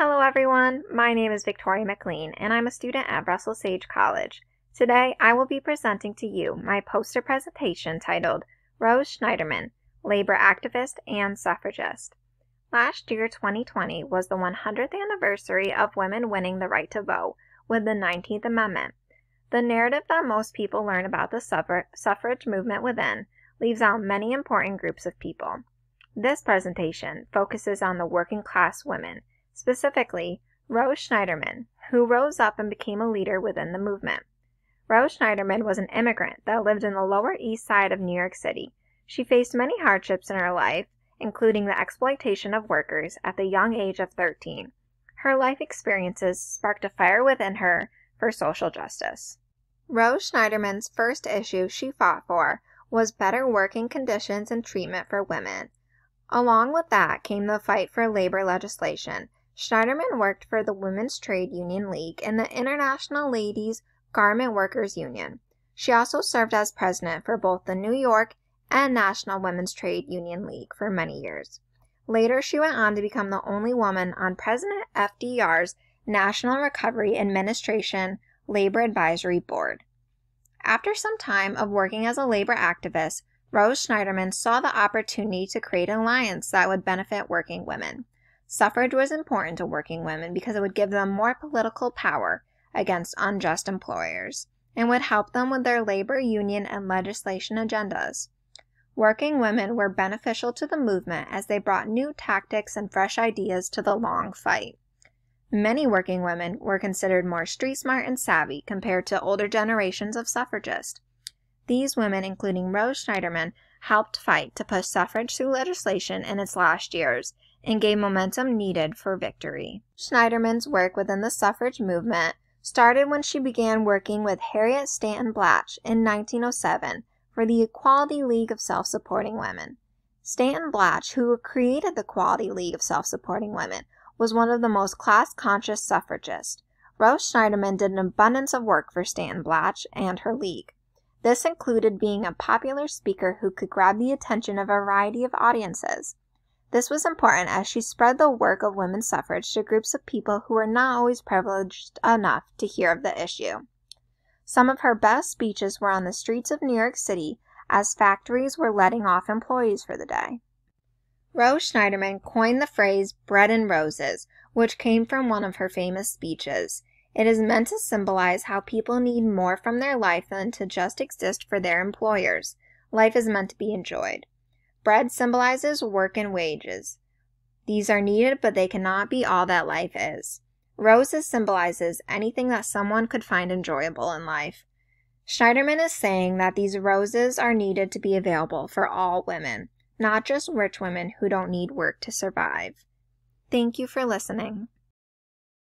Hello everyone, my name is Victoria McLean and I'm a student at Russell Sage College. Today I will be presenting to you my poster presentation titled Rose Schneiderman, Labor Activist and Suffragist. Last year 2020 was the 100th anniversary of women winning the right to vote with the 19th Amendment. The narrative that most people learn about the suffrage movement within leaves out many important groups of people. This presentation focuses on the working class women specifically Rose Schneiderman, who rose up and became a leader within the movement. Rose Schneiderman was an immigrant that lived in the Lower East Side of New York City. She faced many hardships in her life, including the exploitation of workers at the young age of 13. Her life experiences sparked a fire within her for social justice. Rose Schneiderman's first issue she fought for was better working conditions and treatment for women. Along with that came the fight for labor legislation Schneiderman worked for the Women's Trade Union League and the International Ladies Garment Workers Union. She also served as president for both the New York and National Women's Trade Union League for many years. Later, she went on to become the only woman on President FDR's National Recovery Administration Labor Advisory Board. After some time of working as a labor activist, Rose Schneiderman saw the opportunity to create an alliance that would benefit working women. Suffrage was important to working women because it would give them more political power against unjust employers and would help them with their labor union and legislation agendas. Working women were beneficial to the movement as they brought new tactics and fresh ideas to the long fight. Many working women were considered more street smart and savvy compared to older generations of suffragists. These women, including Rose Schneiderman, helped fight to push suffrage through legislation in its last years and gain momentum needed for victory. Schneiderman's work within the suffrage movement started when she began working with Harriet Stanton Blatch in 1907 for the Equality League of Self Supporting Women. Stanton Blatch, who created the Equality League of Self Supporting Women, was one of the most class conscious suffragists. Rose Schneiderman did an abundance of work for Stanton Blatch and her league. This included being a popular speaker who could grab the attention of a variety of audiences. This was important as she spread the work of women's suffrage to groups of people who were not always privileged enough to hear of the issue. Some of her best speeches were on the streets of New York City as factories were letting off employees for the day. Rose Schneiderman coined the phrase bread and roses, which came from one of her famous speeches. It is meant to symbolize how people need more from their life than to just exist for their employers. Life is meant to be enjoyed. Bread symbolizes work and wages. These are needed, but they cannot be all that life is. Roses symbolizes anything that someone could find enjoyable in life. Schneiderman is saying that these roses are needed to be available for all women, not just rich women who don't need work to survive. Thank you for listening.